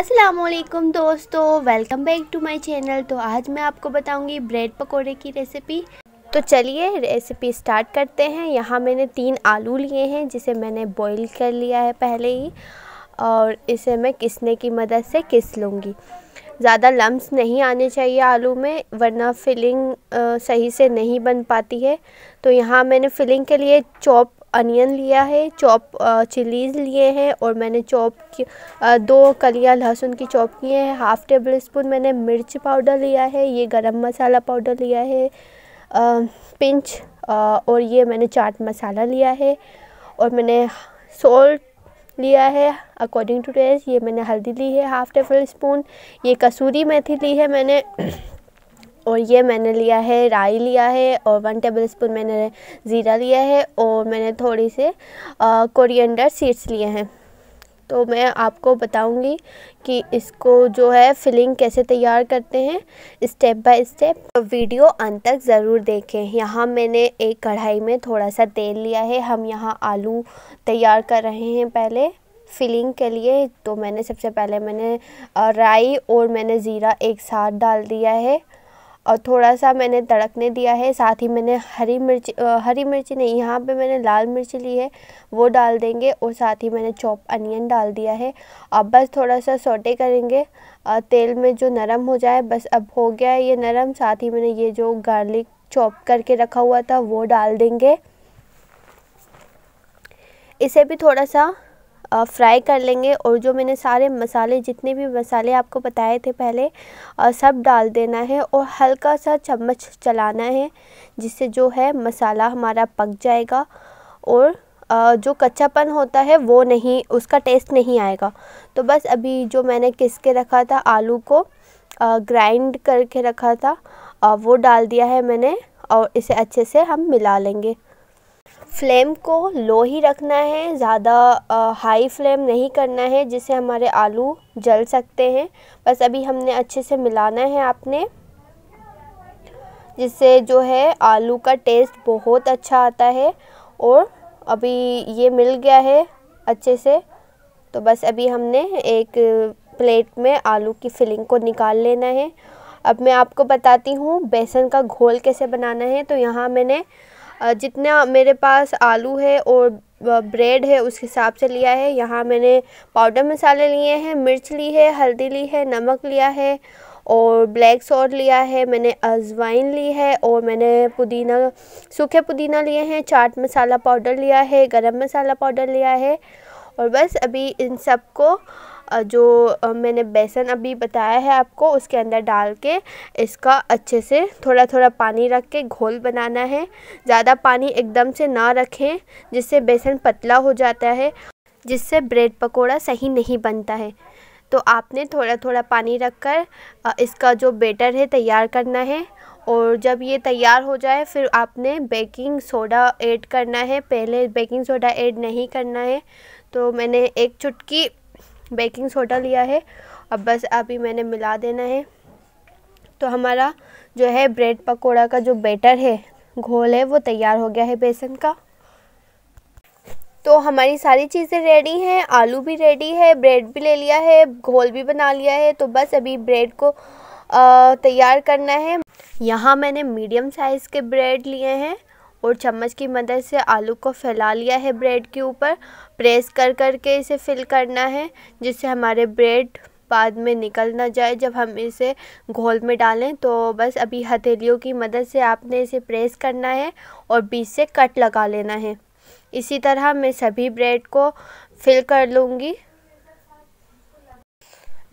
असलम दोस्तों welcome back to my channel तो आज मैं आपको बताऊंगी ब्रेड पकोड़े की रेसिपी तो चलिए रेसिपी स्टार्ट करते हैं यहाँ मैंने तीन आलू लिए हैं जिसे मैंने बॉईल कर लिया है पहले ही और इसे मैं किसने की मदद से किस लूँगी ज़्यादा लम्ब नहीं आने चाहिए आलू में वरना फिलिंग सही से नहीं बन पाती है तो यहाँ मैंने फिलिंग के लिए चॉप अनियन लिया है चॉप चिलीज़ लिए हैं और मैंने चॉप दो कलियां लहसुन की चॉप किए हैं हाफ़ टेबल स्पून मैंने मिर्च पाउडर लिया है ये गरम मसाला पाउडर लिया है आ, पिंच आ, और ये मैंने चाट मसाला लिया है और मैंने सॉल्ट लिया है अकॉर्डिंग टू टेस्ट ये मैंने हल्दी ली है हाफ़ टेबल स्पून ये कसूरी मेथी ली है मैंने और ये मैंने लिया है राई लिया है और वन टेबल स्पून मैंने ज़ीरा लिया है और मैंने थोड़ी से कोरिएंडर सीड्स लिए हैं तो मैं आपको बताऊंगी कि इसको जो है फिलिंग कैसे तैयार करते हैं स्टेप बाय स्टेप तो वीडियो अंत तक ज़रूर देखें यहाँ मैंने एक कढ़ाई में थोड़ा सा तेल लिया है हम यहाँ आलू तैयार कर रहे हैं पहले फिलिंग के लिए तो मैंने सबसे पहले मैंने राई और मैंने ज़ीरा एक साथ डाल दिया है और थोड़ा सा मैंने तड़कने दिया है साथ ही मैंने हरी मिर्च हरी मिर्ची नहीं यहाँ पे मैंने लाल मिर्च ली है वो डाल देंगे और साथ ही मैंने चॉप अनियन डाल दिया है अब बस थोड़ा सा सोटे करेंगे तेल में जो नरम हो जाए बस अब हो गया है ये नरम साथ ही मैंने ये जो गार्लिक चॉप करके रखा हुआ था वो डाल देंगे इसे भी थोड़ा सा फ्राई कर लेंगे और जो मैंने सारे मसाले जितने भी मसाले आपको बताए थे पहले सब डाल देना है और हल्का सा चम्मच चलाना है जिससे जो है मसाला हमारा पक जाएगा और जो कच्चापन होता है वो नहीं उसका टेस्ट नहीं आएगा तो बस अभी जो मैंने किस के रखा था आलू को ग्राइंड करके रखा था वो डाल दिया है मैंने और इसे अच्छे से हम मिला लेंगे फ्लेम को लो ही रखना है ज़्यादा हाई फ्लेम नहीं करना है जिससे हमारे आलू जल सकते हैं बस अभी हमने अच्छे से मिलाना है आपने जिससे जो है आलू का टेस्ट बहुत अच्छा आता है और अभी ये मिल गया है अच्छे से तो बस अभी हमने एक प्लेट में आलू की फिलिंग को निकाल लेना है अब मैं आपको बताती हूँ बेसन का घोल कैसे बनाना है तो यहाँ मैंने जितना मेरे पास आलू है और ब्रेड है उस हिसाब से लिया है यहाँ मैंने पाउडर मसाले लिए हैं मिर्च ली है हल्दी ली है नमक लिया है और ब्लैक सॉल्ट लिया है मैंने अजवाइन ली है और मैंने पुदीना सूखे पुदीना लिए हैं चाट मसाला पाउडर लिया है गरम मसाला पाउडर लिया है और बस अभी इन सबको जो मैंने बेसन अभी बताया है आपको उसके अंदर डाल के इसका अच्छे से थोड़ा थोड़ा पानी रख के घोल बनाना है ज़्यादा पानी एकदम से ना रखें जिससे बेसन पतला हो जाता है जिससे ब्रेड पकौड़ा सही नहीं बनता है तो आपने थोड़ा थोड़ा पानी रख कर इसका जो बेटर है तैयार करना है और जब ये तैयार हो जाए फिर आपने बेकिंग सोडा ऐड करना है पहले बेकिंग सोडा ऐड नहीं करना है तो मैंने एक चुटकी बेकिंग सोडा लिया है और बस अभी मैंने मिला देना है तो हमारा जो है ब्रेड पकौड़ा का जो बैटर है घोल है वो तैयार हो गया है बेसन का तो हमारी सारी चीज़ें रेडी हैं आलू भी रेडी है ब्रेड भी ले लिया है घोल भी बना लिया है तो बस अभी ब्रेड को तैयार करना है यहाँ मैंने मीडियम साइज़ के ब्रेड लिए हैं और चम्मच की मदद से आलू को फैला लिया है ब्रेड के ऊपर प्रेस कर कर के इसे फिल करना है जिससे हमारे ब्रेड बाद में निकल ना जाए जब हम इसे घोल में डालें तो बस अभी हथेलियों की मदद से आपने इसे प्रेस करना है और बीच से कट लगा लेना है इसी तरह मैं सभी ब्रेड को फिल कर लूँगी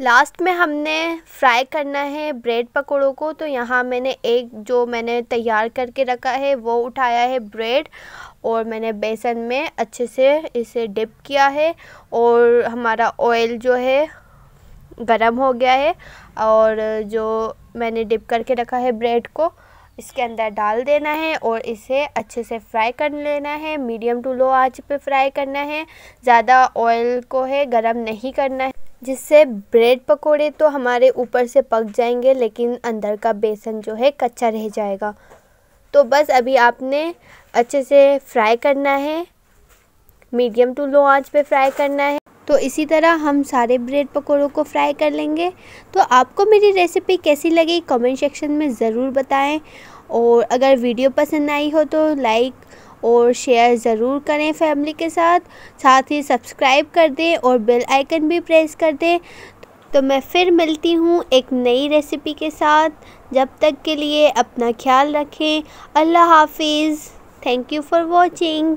लास्ट में हमने फ्राई करना है ब्रेड पकौड़ों को तो यहाँ मैंने एक जो मैंने तैयार करके रखा है वो उठाया है ब्रेड और मैंने बेसन में अच्छे से इसे डिप किया है और हमारा ऑयल जो है गरम हो गया है और जो मैंने डिप करके रखा है ब्रेड को इसके अंदर डाल देना है और इसे अच्छे से फ्राई कर लेना है मीडियम टू लो आंच पे फ्राई करना है ज़्यादा ऑयल को है गरम नहीं करना है जिससे ब्रेड पकोड़े तो हमारे ऊपर से पक जाएंगे लेकिन अंदर का बेसन जो है कच्चा रह जाएगा तो बस अभी आपने अच्छे से फ्राई करना है मीडियम टू लो आंच पे फ्राई करना है तो इसी तरह हम सारे ब्रेड पकौड़ों को फ्राई कर लेंगे तो आपको मेरी रेसिपी कैसी लगी कमेंट सेक्शन में ज़रूर बताएं और अगर वीडियो पसंद आई हो तो लाइक और शेयर ज़रूर करें फैमिली के साथ साथ ही सब्सक्राइब कर दें और बेल आइकन भी प्रेस कर दें तो मैं फिर मिलती हूँ एक नई रेसिपी के साथ जब तक के लिए अपना ख्याल रखें अल्लाह हाफिज़ थैंक यू फॉर वॉचिंग